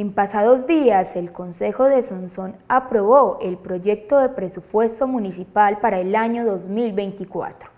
En pasados días, el Consejo de Sonsón aprobó el proyecto de presupuesto municipal para el año 2024.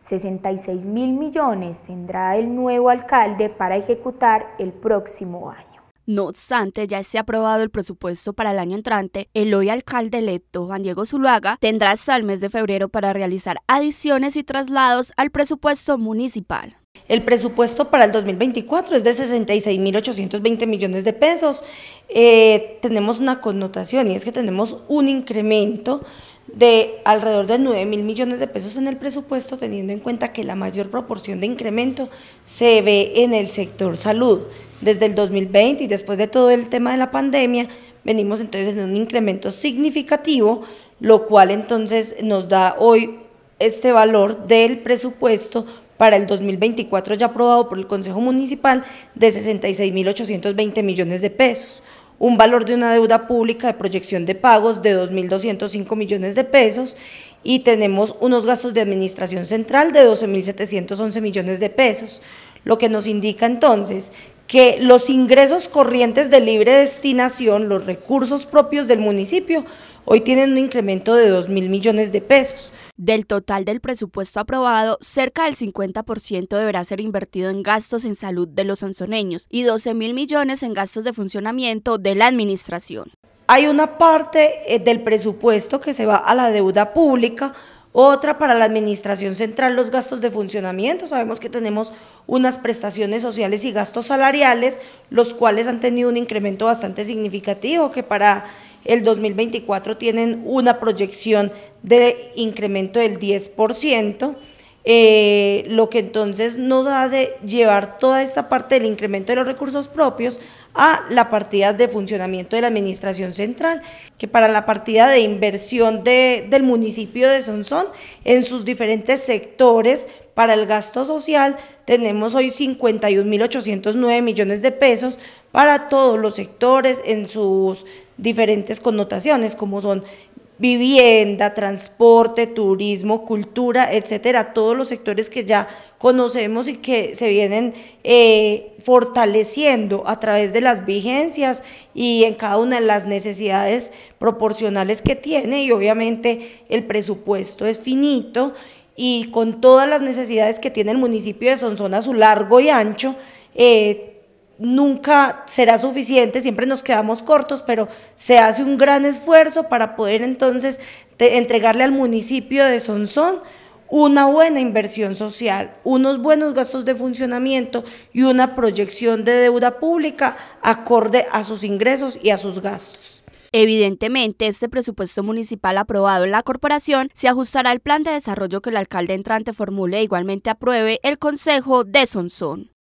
66 mil millones tendrá el nuevo alcalde para ejecutar el próximo año. No obstante, ya se ha aprobado el presupuesto para el año entrante, el hoy alcalde electo Juan Diego Zuluaga tendrá hasta el mes de febrero para realizar adiciones y traslados al presupuesto municipal. El presupuesto para el 2024 es de 66.820 millones de pesos. Eh, tenemos una connotación y es que tenemos un incremento de alrededor de 9 mil millones de pesos en el presupuesto, teniendo en cuenta que la mayor proporción de incremento se ve en el sector salud. Desde el 2020 y después de todo el tema de la pandemia, venimos entonces en un incremento significativo, lo cual entonces nos da hoy este valor del presupuesto para el 2024 ya aprobado por el Consejo Municipal de 66.820 millones de pesos un valor de una deuda pública de proyección de pagos de 2.205 millones de pesos y tenemos unos gastos de administración central de 12.711 millones de pesos, lo que nos indica entonces que los ingresos corrientes de libre destinación, los recursos propios del municipio, hoy tienen un incremento de 2 mil millones de pesos. Del total del presupuesto aprobado, cerca del 50% deberá ser invertido en gastos en salud de los sonzoneños y 12 mil millones en gastos de funcionamiento de la administración. Hay una parte eh, del presupuesto que se va a la deuda pública otra para la Administración Central, los gastos de funcionamiento. Sabemos que tenemos unas prestaciones sociales y gastos salariales, los cuales han tenido un incremento bastante significativo, que para el 2024 tienen una proyección de incremento del 10%. Eh, lo que entonces nos hace llevar toda esta parte del incremento de los recursos propios a la partida de funcionamiento de la Administración Central, que para la partida de inversión de, del municipio de Sonsón en sus diferentes sectores para el gasto social tenemos hoy 51.809 millones de pesos para todos los sectores en sus diferentes connotaciones, como son vivienda, transporte, turismo, cultura, etcétera, todos los sectores que ya conocemos y que se vienen eh, fortaleciendo a través de las vigencias y en cada una de las necesidades proporcionales que tiene y obviamente el presupuesto es finito y con todas las necesidades que tiene el municipio de Sonsona su largo y ancho, eh, nunca será suficiente, siempre nos quedamos cortos, pero se hace un gran esfuerzo para poder entonces entregarle al municipio de Sonsón una buena inversión social, unos buenos gastos de funcionamiento y una proyección de deuda pública acorde a sus ingresos y a sus gastos. Evidentemente, este presupuesto municipal aprobado en la corporación se ajustará al plan de desarrollo que el alcalde entrante formule e igualmente apruebe el Consejo de Sonsón.